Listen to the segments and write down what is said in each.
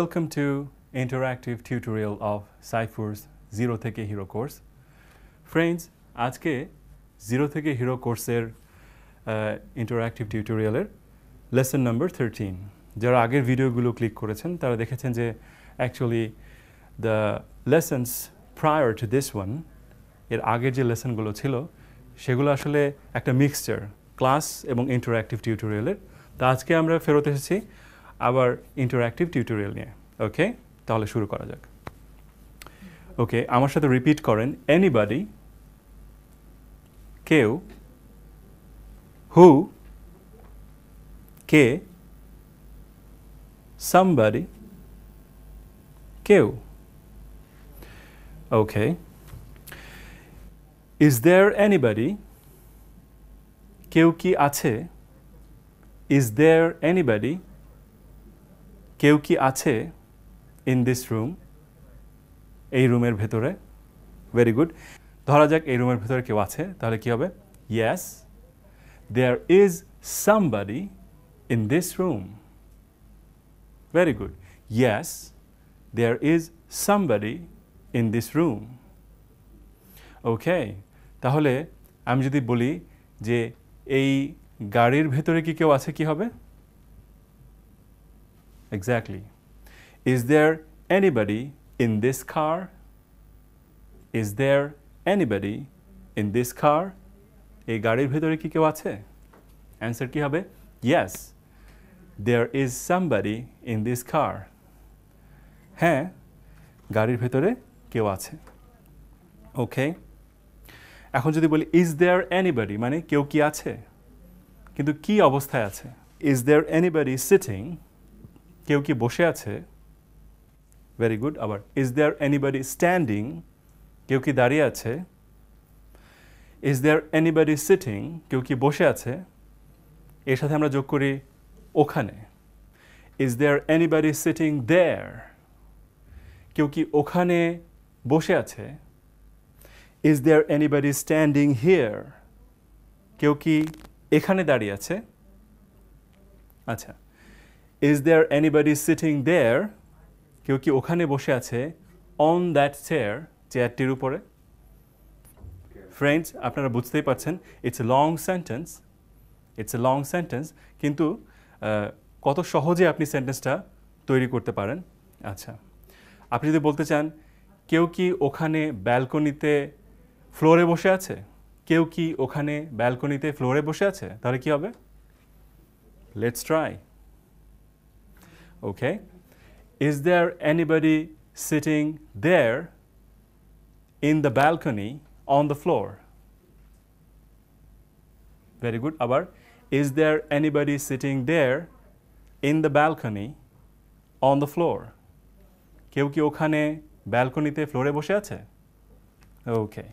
Welcome to interactive tutorial of Saifur's zero থেকে hero course friends আজকে zero থেকে hero কোর্সের ইন্টারাক্টিভ টিউটোরিয়ালের লেসন নাম্বার থার্টিন যারা আগের ভিডিওগুলো ক্লিক করেছেন তারা দেখেছেন যে actually the lessons prior to this one এর আগের যে লেসনগুলো ছিল সেগুলো আসলে একটা মিক্সচার ক্লাস এবং ইন্টারাক্টিভ টিউটোরিয়ালের তা আজকে আমরা ফেরত এসেছি আবার ইন্টারঅ্যাক্টিভ টিউটোরিয়াল নিয়ে ওকে তাহলে শুরু করা যাক ওকে আমার সাথে রিপিট করেন এনিবাডি কেউ হু কে somebody কেউ okay is there anybody কেউ কি আছে is there anybody কেউ কি আছে ইন দিস রুম এই রুমের ভেতরে ভেরি গুড ধরা যাক এই রুমের ভেতরে কেউ আছে তাহলে কি হবে yes there is somebody in this room very good yes there is somebody in this room okay তাহলে আমি যদি বলি যে এই গাড়ির ভেতরে কি কেউ আছে কি হবে Exactly. Is there anybody in this car? Is there anybody in this car? A গাড়ির ভিতরে কি কেউ আছে? Answer কি হবে? Yes. There is somebody in this car. হ্যাঁ, গাড়ির ভিতরে কেউ আছে. Okay. এখন যদি বলি is there anybody মানে কেউ কি আছে? কিন্তু কি অবস্থায় আছে? Is there anybody sitting? কেউ কি বসে আছে ভেরি গুড আবার ইজ দেয়ার এনিবাডি স্ট্যান্ডিং কেউ কি দাঁড়িয়ে আছে ইজ দেয়ার এনিবডি সিটিং কেউ কি বসে আছে এর সাথে আমরা যোগ করি ওখানে is there anybody sitting there কেউ কি ওখানে বসে আছে is there anybody standing here কেউ কি এখানে দাঁড়িয়ে আছে আচ্ছা is there anybody sitting there কেউ কি ওখানে বসে আছে অন দ্যাট চেয়ার চেয়ারটির উপরে ফ্রেন্ডস আপনারা বুঝতেই পারছেন it's a long sentence it's a long sentence কিন্তু কত সহজে আপনি সেন্টেন্সটা তৈরি করতে পারেন আচ্ছা আপনি যদি বলতে চান কেউ কি ওখানে ব্যালকনিতে ফ্লোরে বসে আছে কেউ কি ওখানে ব্যালকনিতে ফ্লোরে বসে আছে তাহলে কি হবে let's try Okay? Is there anybody sitting there in the balcony on the floor? Very good. Abar, is there anybody sitting there in the balcony on the floor? কেউ কি ওখানে ব্যালকনিতে ফ্লোরে বসে আছে Okay.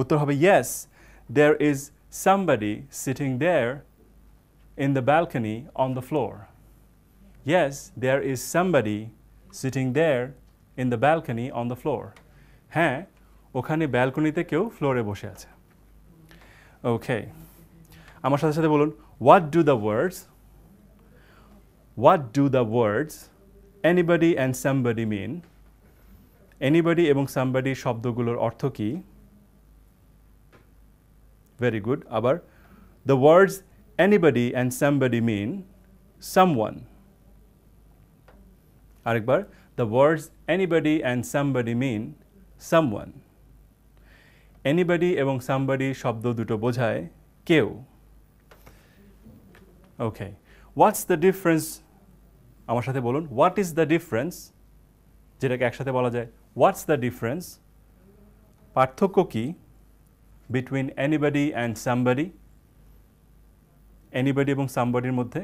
উত্তর হবে yes. There is somebody sitting there in the balcony on the floor. yes, there is somebody sitting there in the balcony on the floor. হ্যাঁ ওখানে ব্যালকনিতে কেউ ফ্লোরে বসে আছে ওকে আমার সাথে সাথে বলুন what do the words what do the words anybody and somebody mean anybody এবং সামবডি শব্দগুলোর অর্থ কী ভেরি গুড আবার the words anybody and somebody mean someone আরেকবার the words anybody and somebody mean someone anybody এবং somebody শব্দ দুটো বোঝায় কেউ ওকে হোয়াটস দ্য ডিফারেন্স আমার সাথে বলুন হোয়াট ইজ দ্য ডিফারেন্স যেটাকে একসাথে বলা যায় হোয়াটস দ্য ডিফারেন্স পার্থক্য কি between anybody and somebody anybody এবং সামবাডির মধ্যে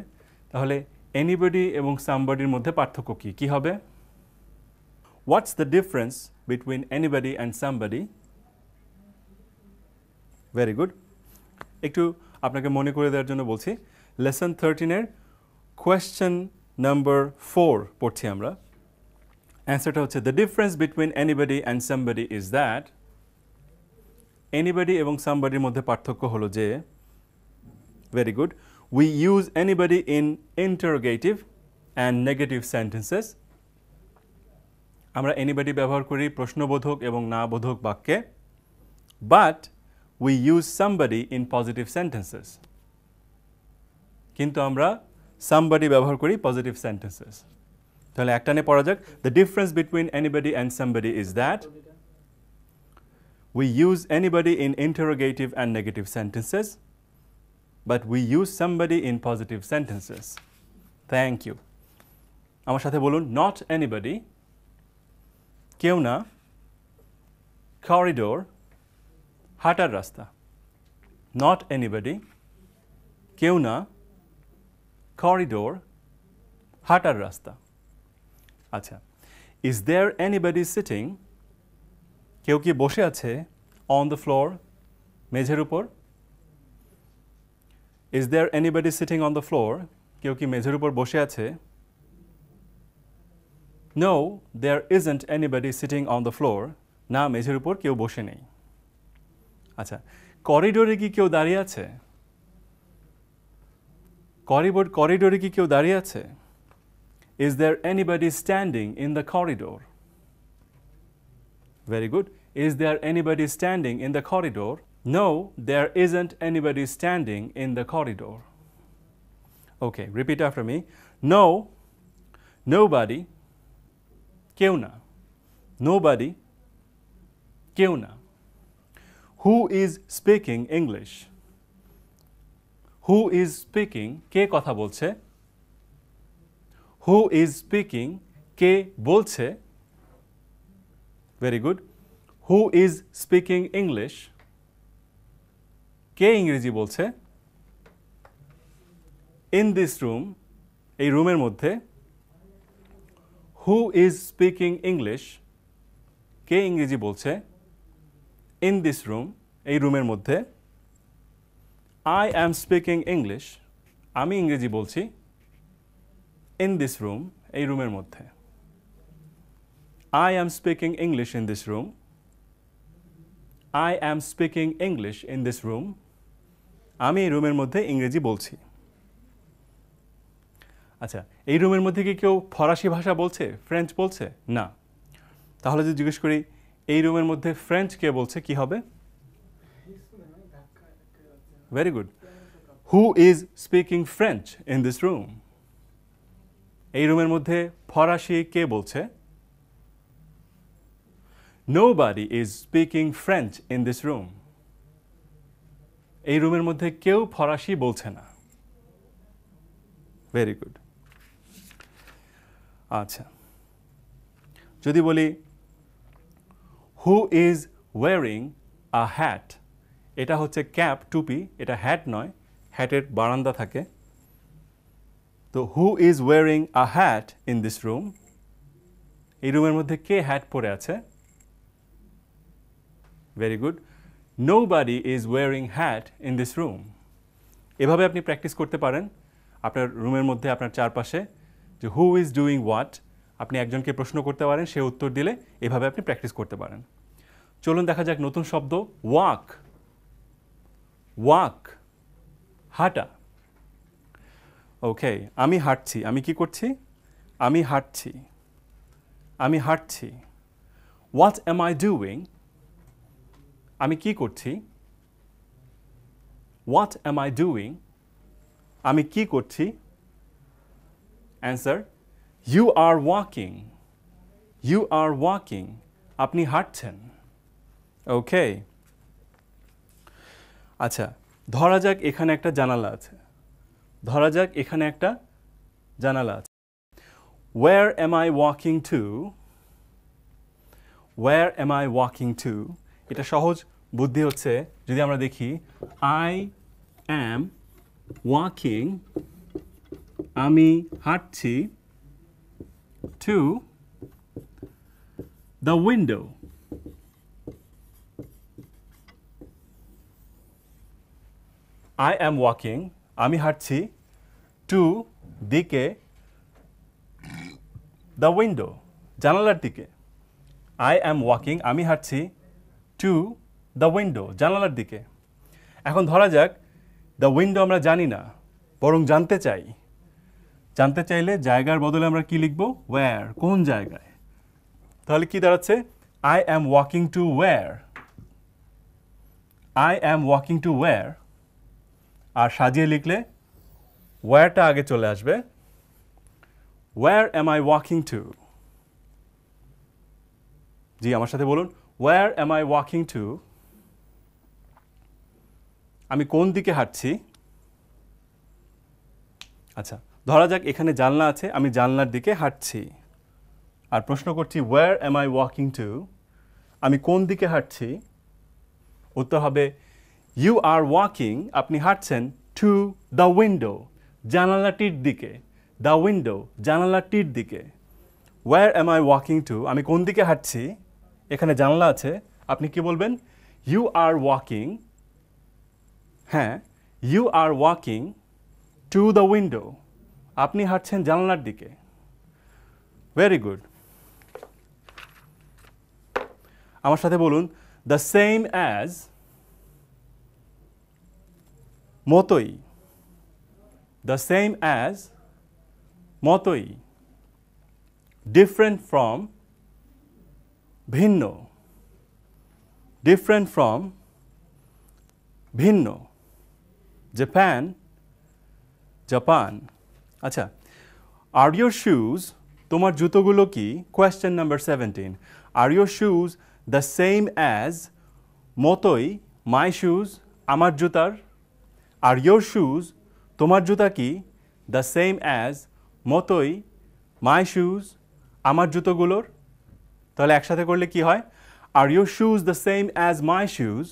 তাহলে এনিবডি এবং সামবডির মধ্যে পার্থক্য কী কী হবে what's the difference between anybody and somebody very good একটু আপনাকে মনে করে দেওয়ার জন্য বলছি লেসন থার্টিনের কোয়েশ্চেন নাম্বার ফোর পড়ছি আমরা অ্যান্সারটা হচ্ছে the difference between anybody and somebody is that anybody এবং সামবডির মধ্যে পার্থক্য হলো যে very good we use anybody in interrogative and negative sentences আমরা anybody ব্যবহার করি প্রশ্নবোধক এবং না বোধক বাক্যে but we use somebody in positive sentences কিন্তু আমরা somebody ব্যবহার করি positive sentences তাহলে একটানে পড়া যাক the difference between anybody and somebody is that we use anybody in interrogative and negative sentences but we use somebody in positive sentences. Thank you. আমার সাথে বলুন not anybody, কেউ না, করিডোর, হাঁটার রাস্তা, not anybody, কেউ না, করিডোর, হাঁটার রাস্তা। আচ্ছা, is there anybody sitting? কেউ কি বসে আছে on the floor, মেঝের উপর? Is there anybody sitting on the floor? No, there isn't anybody sitting on the floor. Na mezer upor kyo boshe nei. Corridor e ki kyo dari ache? Corridor corridor e ki kyo Is there anybody standing in the corridor? Very good. Is there anybody standing in the corridor? No, there isn't anybody standing in the corridor. Okay, repeat after me. No, nobody, Keuna, nobody, Keuna. Who is speaking English? Who is speaking? K kotha bolche? Who is speaking? K bolche. Very good. Who is speaking English? কে ইংরেজি বলছে in this room এই রুমের মধ্যে who is speaking English কে ইংরেজি বলছে in this room এই রুমের মধ্যে আই অ্যাম স্পিকিং ইংলিশ আমি ইংরেজি বলছি ইন দিস রুম এই রুমের মধ্যে I am speaking English in this room I am speaking English in this room আমি এই রুমের মধ্যে ইংরেজি বলছি আচ্ছা এই রুমের মধ্যে কি কেউ ফরাসি ভাষা বলছে ফ্রেঞ্চ বলছে না তাহলে যদি জিজ্ঞেস করি এই রুমের মধ্যে ফ্রেঞ্চ কে বলছে কি হবে very good who is speaking French in this room এই রুমের মধ্যে ফরাসি কে বলছে nobody is speaking French in this room এই রুমের মধ্যে কেউ ফরাসি বলছে না ভেরি গুড আচ্ছা যদি বলি who is wearing a hat এটা হচ্ছে ক্যাপ টুপি এটা হ্যাট নয় হ্যাটের বারান্দা থাকে তো who is wearing a hat in this room এই রুমের মধ্যে কে হ্যাট পরে আছে very good nobody is wearing hat in this room এভাবে আপনি প্র্যাকটিস করতে পারেন আপনার রুমের মধ্যে আপনার চারপাশে যে হু ইজ ডুইং হোয়াট আপনি একজনকে প্রশ্ন করতে পারেন সে উত্তর দিলে এভাবে আপনি প্র্যাকটিস করতে পারেন চলুন দেখা যাক নতুন শব্দ ওয়াক ওয়াক হাঁটা ওকে আমি হাঁটছি আমি কি করছি আমি হাঁটছি আমি হাঁটছি হোয়াট এম আই ডুইং আমি কি করছি হোয়াট অ্যাম আই ডুইং আমি কি করছি answer you are walking you are walking আপনি হাঁটছেন ওকে আচ্ছা ধরা যাক এখানে একটা জানালা আছে ধরা যাক এখানে একটা জানালা আছে where am I walking to where am I walking to এটা সহজ বুদ্ধি হচ্ছে যদি আমরা দেখি আই অ্যাম ওয়াকিং আমি হাঁটছি to the window I am walking আমি হাঁটছি টু দিকে দ্য উইন্ডো জানালার দিকে আই অ্যাম ওয়াকিং আমি হাঁটছি টু দ্য উইন্ডো জানালার দিকে এখন ধরা যাক দ্য উইন্ডো আমরা জানি না বরং জানতে চাই জানতে চাইলে জায়গার বদলে আমরা কি লিখব ওয়্যার কোন জায়গায় তাহলে কি দাঁড়াচ্ছে I am walking to where I am walking to where আর সাজিয়ে লিখলে ওয়্যারটা আগে চলে আসবে where am I walking to জি আমার সাথে বলুন where am I walking to আমি কোন দিকে হাঁটছি আচ্ছা ধরা যাক এখানে জানলা আছে আমি জানলার দিকে হাঁটছি আর প্রশ্ন করছি where am I walking to আমি কোন দিকে হাঁটছি উত্তর হবে ইউ আর ওয়াকিং আপনি হাঁটছেন টু দ্য উইন্ডো জানালাটির দিকে দ্য উইন্ডো জানালাটির দিকে where am I walking to আমি কোন দিকে হাঁটছি এখানে জানলা আছে আপনি কি বলবেন ইউ আর ওয়াকিং হ্যাঁ you are walking to the window আপনি হাঁটছেন জানলার দিকে ভেরি গুড আমার সাথে বলুন দ্য সেম অ্যাজ মতোই দ্য সেম অ্যাজ মতোই ডিফারেন্ট ফ্রম ভিন্ন ডিফারেন্ট ফ্রম ভিন্ন জাপান জাপান আচ্ছা আর ইউর শ্যুজ তোমার জুতোগুলো কি question number seventeen are your shoes the same as মতোই মাই শুজ আমার জুতার আর ইউর শ্যুজ তোমার জুতা কি দ্য সেম অ্যাজ মতোই মাই শ্যুজ আমার জুতোগুলোর তাহলে একসাথে করলে কি হয় are your shoes the same as my shoes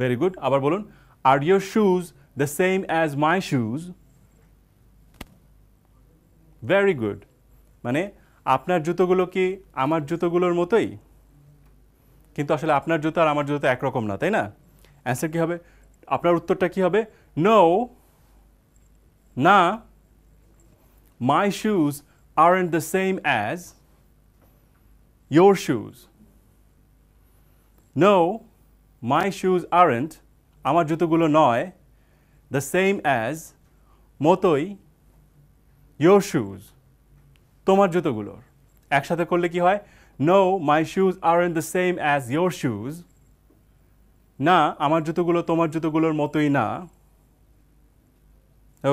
very good আবার বলুন are your shoes the same as my shoes very good মানে আপনার জুতোগুলো কি আমার জুতোগুলোর মতোই কিন্তু আসলে আপনার জুতো আর আমার জুতো একরকম না তাই না অ্যান্সার কী হবে আপনার উত্তরটা কি হবে নো না my shoes aren't the same as your shoes. No, my shoes aren't, আমার জুতোগুলো নয়, the same as মতোই your shoes, তোমার জুতোগুলোর। একসাথে করলে কি হয়? No, my shoes aren't the same as your shoes. না, আমার জুতোগুলো তোমার জুতোগুলোর মতোই না।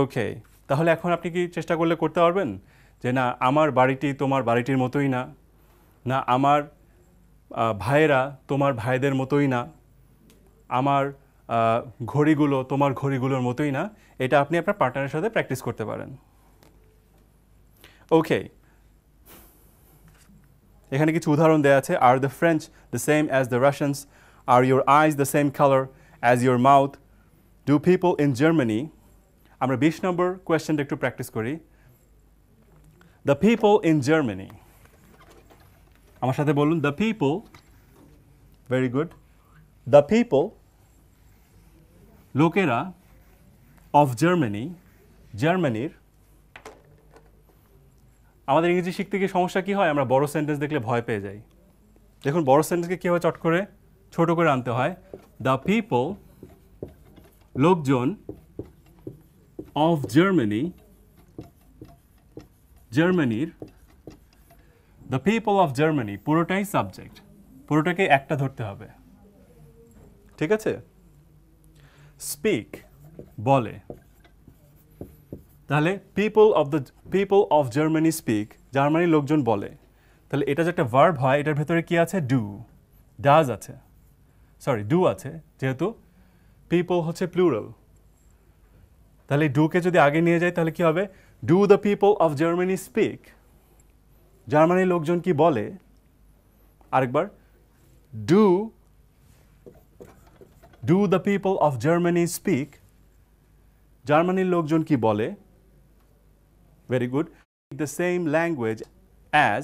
Okay, তাহলে এখন আপনি কি চেষ্টা করলে করতে পারবেন যে না আমার বাড়িটি তোমার বাড়িটির মতোই না না আমার ভাইয়েরা তোমার ভাইদের মতোই না আমার ঘড়িগুলো তোমার ঘড়িগুলোর মতোই না এটা আপনি আপনার পার্টনারের সাথে প্র্যাকটিস করতে পারেন ওকে এখানে কিছু উদাহরণ দেওয়া আছে are the French the same as the Russians are your eyes the same colour as your mouth do people in Germany আমরা বিশ নম্বর কোয়েশ্চেনটা একটু প্র্যাকটিস করি দ্য পিপল ইন জার্মানি আমার সাথে বলুন the people very good the people লোকেরা of Germany জার্মানির আমাদের ইংরেজি শিখতে গিয়ে সমস্যা কী হয় আমরা বড় সেন্টেন্স দেখলে ভয় পেয়ে যাই দেখুন বড় সেন্টেন্সকে কীভাবে চট করে ছোট করে আনতে হয় দ্য পিপল লোকজন অফ জার্মানি জার্মানির দ্য পিপল অফ জার্মানি পুরোটাই সাবজেক্ট পুরোটাকে একটা ধরতে হবে ঠিক আছে স্পিক বলে তাহলে people of the people of Germany speak জার্মানির লোকজন বলে তাহলে এটা যে একটা ভার্ব হয় এটার ভেতরে কি আছে ডু ডাজ আছে সরি ডু আছে যেহেতু পিপল হচ্ছে প্লুরাল তাহলে ডুকে যদি আগে নিয়ে যায় তাহলে কি হবে do the people of Germany speak জার্মানির লোকজন কি বলে আরেকবার do do the people of Germany speak জার্মানির লোকজন কি বলে very good the same language as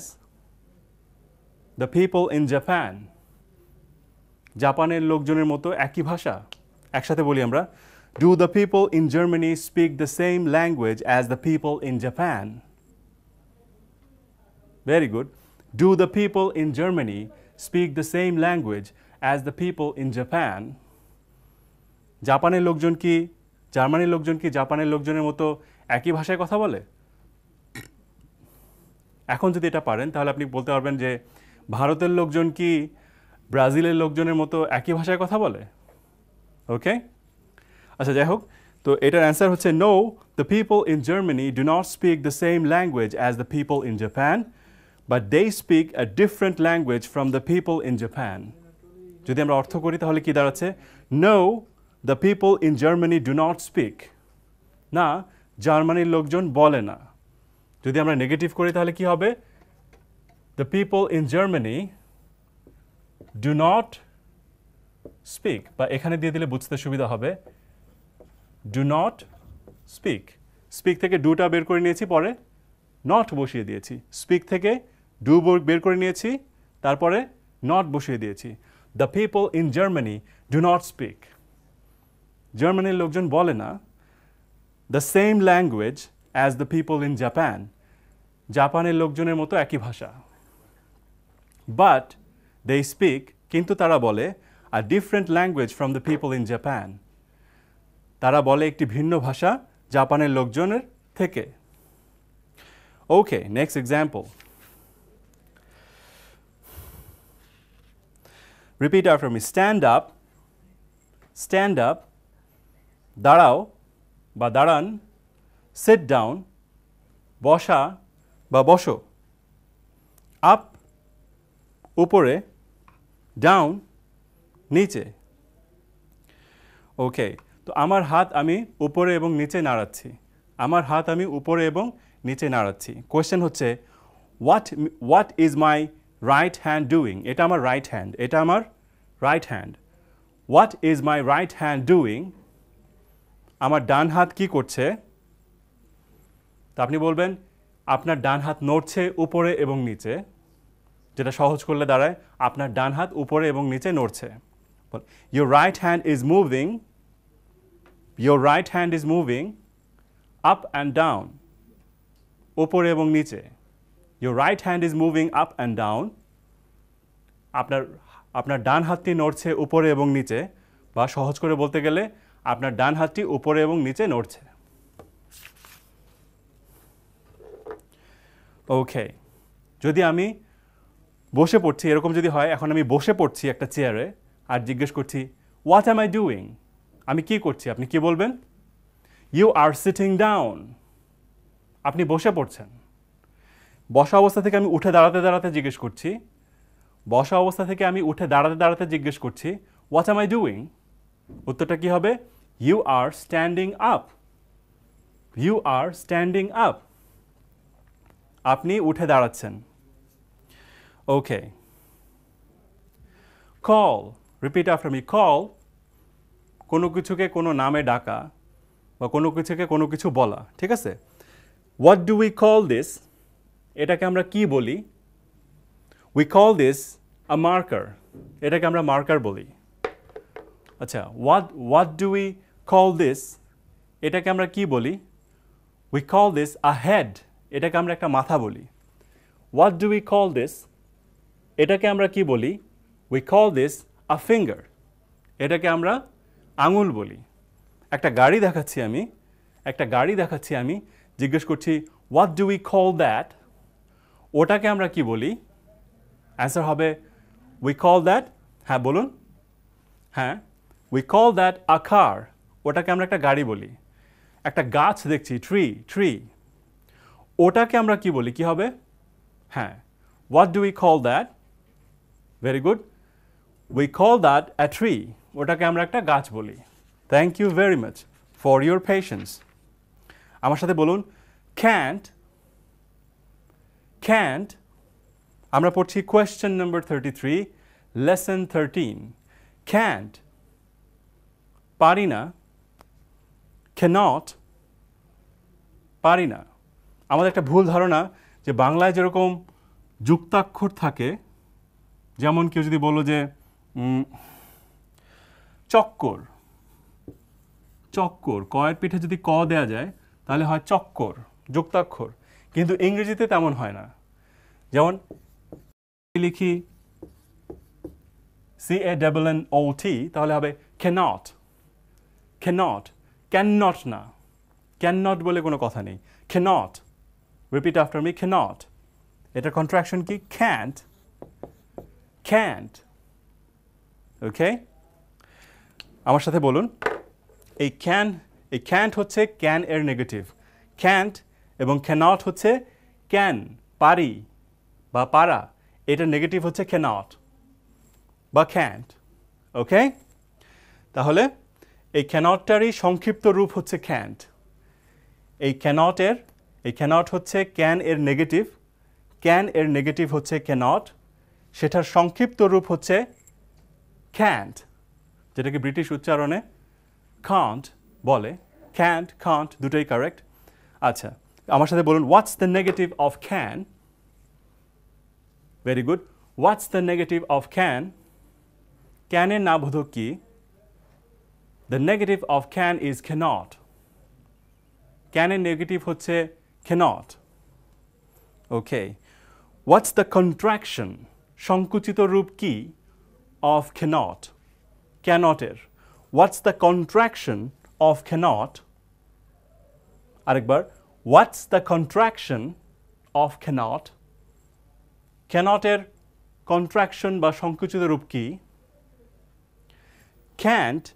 the people in Japan জাপানের লোকজনের মতো একই ভাষা একসাথে বলি আমরা Do the people in Germany speak the same language as the people in Japan? Very good. Do the people in Germany speak the same language as the people in Japan? জাপানের লোকজন কি জার্মানির লোকজন কি জাপানের লোকজনের মতো একই ভাষায় কথা বলে এখন যদি এটা পারেন তাহলে আপনি বলতে পারবেন যে ভারতের লোকজন কি ব্রাজিলের লোকজনের মতো একই ভাষায় কথা বলে ওকে আচ্ছা যাই হোক তো এটার অ্যান্সার হচ্ছে no the people in Germany do not speak the same language as the people in Japan but they speak a different language from the people in Japan যদি আমরা অর্থ করি তাহলে কি দাঁড়াচ্ছে no the people in Germany do not speak না জার্মানির লোকজন বলে না যদি আমরা নেগেটিভ করি তাহলে কি হবে the people in Germany do not speak বা এখানে দিয়ে দিলে বুঝতে সুবিধা হবে ডু নট স্পিক স্পিক থেকে ডুটা বের করে নিয়েছি পরে নট বসিয়ে দিয়েছি স্পিক থেকে ডু বের করে নিয়েছি তারপরে নট বসিয়ে দিয়েছি the people in Germany do not speak জার্মানির লোকজন বলে না the same language as the people in Japan জাপানের লোকজনের মতো একই ভাষা বাট দে স্পিক কিন্তু তারা বলে a different language from the people in Japan তারা বলে একটি ভিন্ন ভাষা জাপানের লোকজনের থেকে okay next example repeat after me stand up stand up দাঁড়াও বা দাঁড়ান সিট ডাউন বসা বা বসো আপ উপরে ডাউন নিচে ওকে তো আমার হাত আমি উপরে এবং নিচে নাড়াচ্ছি আমার হাত আমি উপরে এবং নিচে নাড়াচ্ছি কোয়েশ্চেন হচ্ছে what what is my right hand doing এটা আমার রাইট হ্যান্ড এটা আমার right hand what is my right hand doing আমার ডান হাত কি করছে তা আপনি বলবেন আপনার ডান হাত নড়ছে উপরে এবং নিচে যেটা সহজ করলে দাঁড়ায় আপনার ডান হাত উপরে এবং নিচে নড়ছে your right hand is moving your right hand is moving up and down উপরে এবং নিচে your right hand is moving up and down আপনার আপনার ডান হাতটি নড়ছে উপরে এবং নিচে বা সহজ করে বলতে গেলে আপনার ডান হাতটি উপরে এবং নিচে নড়ছে ওকে যদি আমি বসে পড়ছি এরকম যদি হয় এখন আমি বসে পড়ছি একটা চেয়ারে আর জিজ্ঞেস করছি হোয়াট অ্যাম আই ডুইং আমি কি করছি আপনি কি বলবেন ইউ আর সিটিং ডাউন আপনি বসে পড়ছেন বসা অবস্থা থেকে আমি উঠে দাঁড়াতে দাঁড়াতে জিজ্ঞেস করছি বসা অবস্থা থেকে আমি উঠে দাঁড়াতে দাঁড়াতে জিজ্ঞেস করছি হোয়াট আম আই ডুইং উত্তরটা কি হবে you are standing up you are standing up আপনি উঠে দাঁড়াচ্ছেন okay call repeat after me call কোনো কিছুকে কোনো নামে ডাকা বা কোনো কিছুকে কোনো কিছু বলা ঠিক আছে what do we call this এটাকে আমরা কি বলি we call this a marker এটাকে আমরা মার্কার বলি আচ্ছা what what do we call this এটাকে আমরা কি বলি we call this a head এটাকে আমরা একটা মাথা বলি what do we call this এটাকে আমরা কি বলি we call this a finger এটাকে আমরা আঙুল বলি একটা গাড়ি দেখাচ্ছি আমি একটা গাড়ি দেখাচ্ছি আমি জিজ্ঞেস করছি what do we call that ওটাকে আমরা কি বলি অ্যান্সার হবে উই কল দ্যাট হ্যাঁ বলুন হ্যাঁ উই কল দ্যাট আকার ওটাকে আমরা একটা গাড়ি বলি একটা গাছ দেখছি ট্রি ট্রি ওটাকে আমরা কি বলি কি হবে হ্যাঁ what do we call that very good we call that a tree ওটাকে আমরা একটা গাছ বলি thank you very much for your patience আমার সাথে বলুন ক্যান্ট ক্যান্ট আমরা পড়ছি question number thirty three lesson thirteen can't পারি না খেনট পারি না আমাদের একটা ভুল ধারণা যে বাংলায় যেরকম যুক্তাক্ষর থাকে যেমন কেউ যদি বলো যে চক্কর চক্কর কয়ের পিঠে যদি ক দেয়া যায় তাহলে হয় চক্কর যুক্তাক্ষর কিন্তু ইংরেজিতে তেমন হয় না যেমন লিখি C A double N O T তাহলে হবে ক্যানট ক্যানট ক্যানট না ক্যানট বলে কোনো কথা নেই cannot repeat after me can't এটার কন্ট্রাকশন কি ক্যান্ট ক্যান্ট ওকে আমার সাথে বলুন এই ক্যান এই ক্যান্ট হচ্ছে ক্যান এর নেগেটিভ ক্যান্ট এবং ক্যানট হচ্ছে ক্যান পারি বা পারা এটা নেগেটিভ হচ্ছে ক্যানট বা ক্যান্ট ওকে তাহলে এই ক্যানটটারই সংক্ষিপ্ত রূপ হচ্ছে ক্যান্ট এই ক্যানটের এই ক্যানট হচ্ছে ক্যান এর নেগেটিভ ক্যান এর নেগেটিভ হচ্ছে ক্যানট সেটার সংক্ষিপ্ত রূপ হচ্ছে ক্যান্ট যেটাকে ব্রিটিশ উচ্চারণে খান্ট বলে ক্যান্ট খান্ট দুটোই কারেক্ট আচ্ছা আমার সাথে বলুন what's the negative of can very good what's the negative of can ক্যানের না কি the negative of can is can't ক্যানের নেগেটিভ হচ্ছে can't okay what's the contraction সংকুচিত রূপ কি of can't cannot er, what's the contraction of cannot Arakbar, what's the contraction of cannot cannot err contraction by সংকুচিত রূপ কি can't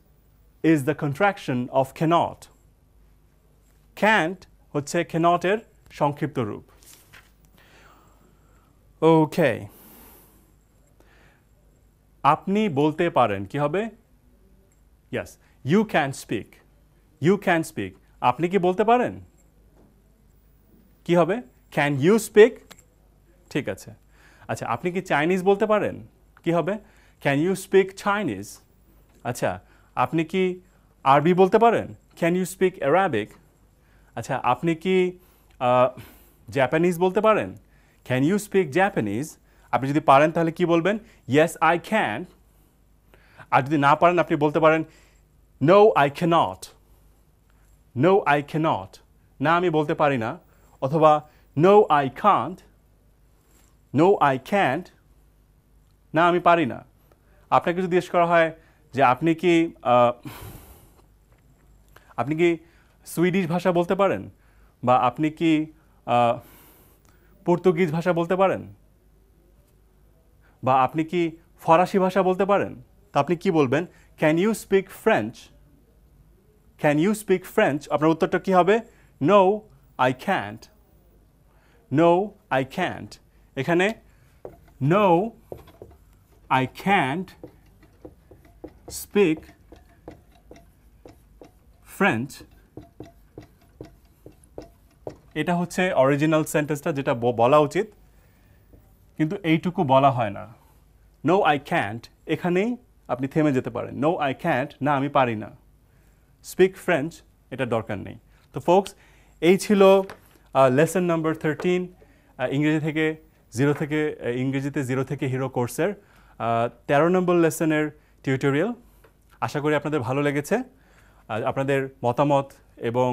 is the contraction of cannot can't হচ্ছে cannot এর সংক্ষিপ্ত rup. okay আপনি বলতে পারেন কি হবে yes you can speak you can speak আপনি কি বলতে পারেন কি হবে ক্যান ইউ স্পিক ঠিক আছে আচ্ছা আপনি কি চাইনিজ বলতে পারেন কি হবে ক্যান ইউ স্পিক চাইনিজ আচ্ছা আপনি কি আরবি বলতে পারেন ক্যান ইউ স্পিক অ্যারাবিক আচ্ছা আপনি কি জাপানিজ বলতে পারেন ক্যান ইউ স্পিক জাপানিজ আপনি যদি পারেন তাহলে কি বলবেন ইয়েস আই ক্যান আর যদি না পারেন আপনি বলতে পারেন no I can't no I can't না আমি বলতে পারি না অথবা no I can't no I can't না আমি পারি না আপনাকে যদি জিজ্ঞেস করা হয় যে আপনি কি আপনি কি সুইডিশ ভাষা বলতে পারেন বা আপনি কি পর্তুগিজ ভাষা বলতে পারেন বা আপনি কি ফরাসি ভাষা বলতে পারেন তা আপনি কি বলবেন can you speak French can you speak French আপনার উত্তরটা কী হবে no I can't no I can't এখানে no I can't speak French এটা হচ্ছে অরিজিনাল সেন্টেন্সটা যেটা বলা উচিত কিন্তু এইটুকু বলা হয় না নো আই ক্যান্ট এখানেই আপনি থেমে যেতে পারেন নো আই ক্যান্ট না আমি পারি না স্পিক ফ্রেঞ্চ এটা দরকার নেই তো ফোকস এই ছিল লেসন নাম্বার থার্টিন ইংরেজি থেকে জিরো থেকে ইংরেজিতে জিরো থেকে হিরো কোর্সের তেরো নম্বর লেসনের টিউটোরিয়াল আশা করি আপনাদের ভালো লেগেছে আপনাদের মতামত এবং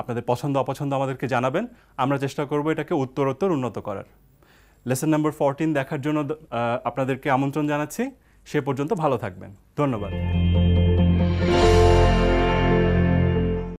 আপনাদের পছন্দ অপছন্দ আমাদেরকে জানাবেন আমরা চেষ্টা করব এটাকে উত্তরোত্তর উন্নত করার লেসন নাম্বার ফোরটিন দেখার জন্য আপনাদেরকে আমন্ত্রণ জানাচ্ছি সে পর্যন্ত ভালো থাকবেন ধন্যবাদ